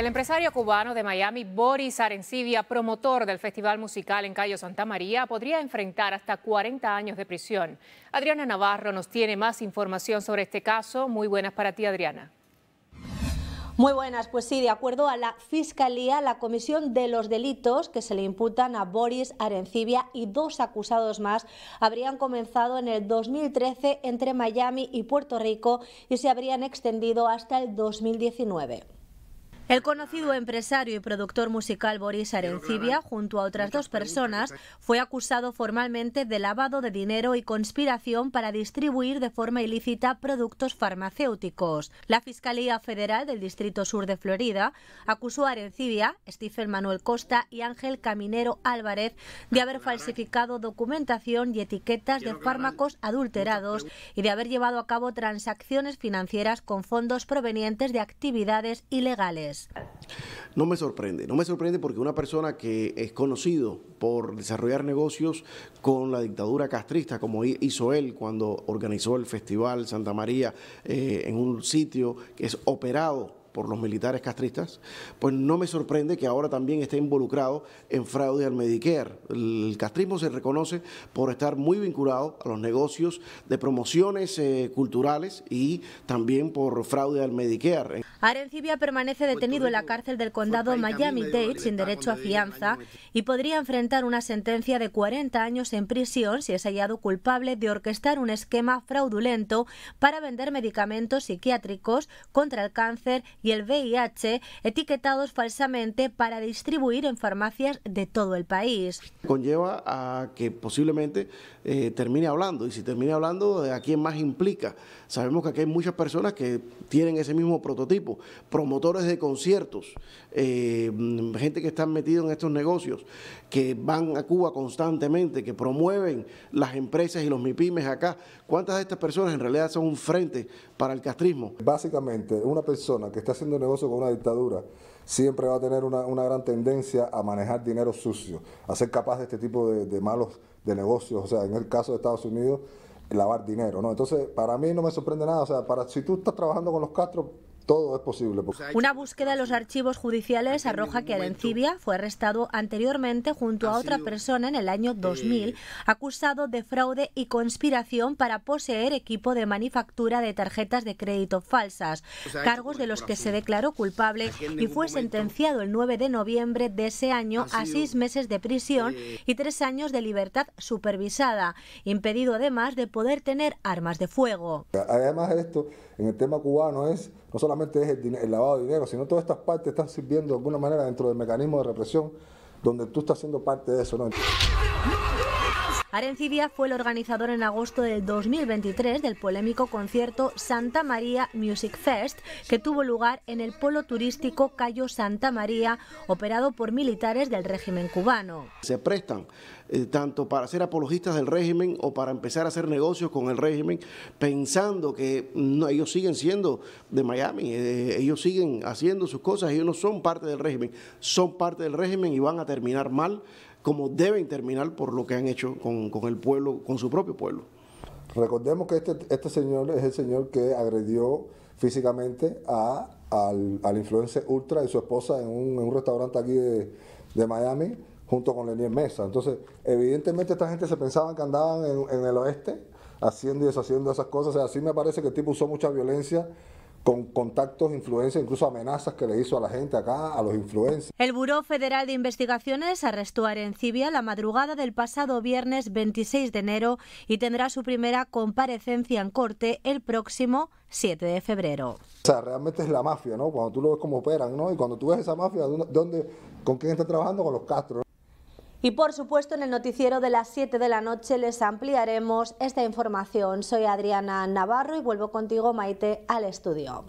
El empresario cubano de Miami, Boris Arencibia, promotor del Festival Musical en Cayo Santa María, podría enfrentar hasta 40 años de prisión. Adriana Navarro nos tiene más información sobre este caso. Muy buenas para ti, Adriana. Muy buenas, pues sí, de acuerdo a la Fiscalía, la comisión de los delitos que se le imputan a Boris Arencibia y dos acusados más habrían comenzado en el 2013 entre Miami y Puerto Rico y se habrían extendido hasta el 2019. El conocido empresario y productor musical Boris Arencibia, junto a otras dos personas, fue acusado formalmente de lavado de dinero y conspiración para distribuir de forma ilícita productos farmacéuticos. La Fiscalía Federal del Distrito Sur de Florida acusó a Arencibia, Stephen Manuel Costa y Ángel Caminero Álvarez de haber falsificado documentación y etiquetas de fármacos adulterados y de haber llevado a cabo transacciones financieras con fondos provenientes de actividades ilegales. No me sorprende, no me sorprende porque una persona que es conocido por desarrollar negocios con la dictadura castrista, como hizo él cuando organizó el Festival Santa María eh, en un sitio que es operado por los militares castristas, pues no me sorprende que ahora también esté involucrado en fraude al Medicare. El castrismo se reconoce por estar muy vinculado a los negocios de promociones eh, culturales y también por fraude al Medicare. Arencibia permanece detenido en la cárcel del condado Miami-Dade sin derecho a fianza y podría enfrentar una sentencia de 40 años en prisión si es hallado culpable de orquestar un esquema fraudulento para vender medicamentos psiquiátricos contra el cáncer y el VIH etiquetados falsamente para distribuir en farmacias de todo el país. Conlleva a que posiblemente eh, termine hablando y si termine hablando, ¿a quién más implica? Sabemos que aquí hay muchas personas que tienen ese mismo prototipo promotores de conciertos, eh, mm, gente que está metida en estos negocios, que van a Cuba constantemente, que promueven las empresas y los MIPIMES acá. ¿Cuántas de estas personas en realidad son un frente para el castrismo? Básicamente, una persona que está haciendo negocio con una dictadura siempre va a tener una, gran tendencia a manejar dinero sucio, a ser capaz de este tipo de, malos de negocios, o sea, en el caso de Estados Unidos, lavar dinero, ¿no? Entonces, para mí no me sorprende nada, o sea, si tú estás trabajando con los Castro, todo es posible. Una búsqueda en los archivos judiciales arroja que Arencibia fue arrestado anteriormente junto a ah, otra persona en el año 2000, acusado de fraude y conspiración para poseer equipo de manufactura de tarjetas de crédito falsas, cargos de los que se declaró culpable y fue sentenciado el 9 de noviembre de ese año a seis meses de prisión y tres años de libertad supervisada, impedido además de poder tener armas de fuego. Además de esto, en el tema cubano es no solamente es el, lavado de dinero, sino todas estas partes están sirviendo de alguna manera dentro del mecanismo de represión donde tú estás siendo parte de eso. ¿no? ...Arencidia fue el organizador en agosto del 2023 del polémico concierto Santa María Music Fest, que tuvo lugar en el polo turístico Cayo Santa María, operado por militares del régimen cubano. Se prestan eh, tanto para ser apologistas del régimen o para empezar a hacer negocios con el régimen, pensando que ellos siguen siendo de Miami, eh, ellos siguen haciendo sus cosas, ellos no son parte del régimen, son parte del régimen y van a terminar mal como deben terminar por lo que han hecho con, el pueblo, con su propio pueblo. Recordemos que este, este señor es el señor que agredió físicamente al, al influencer Ultra y su esposa en un, restaurante aquí de, Miami junto con Lenín Mesa. Entonces, evidentemente esta gente se pensaba que andaban en, en el oeste haciendo y deshaciendo esas cosas. O sea, así me parece que el tipo usó mucha violencia con contactos, influencias, incluso amenazas que le hizo a la gente acá, a los influencers. El Buró Federal de Investigaciones arrestó a Arencibia la madrugada del pasado viernes 26 de enero y tendrá su primera comparecencia en corte el próximo 7 de febrero. O sea, realmente es la mafia, ¿no? Cuando tú lo ves cómo operan, ¿no? Y cuando tú ves esa mafia, ¿dónde, ¿con quién está trabajando? Con los Castro. ¿no? Y por supuesto en el noticiero de las 7 de la noche les ampliaremos esta información. Soy Adriana Navarro y vuelvo contigo Maite al estudio.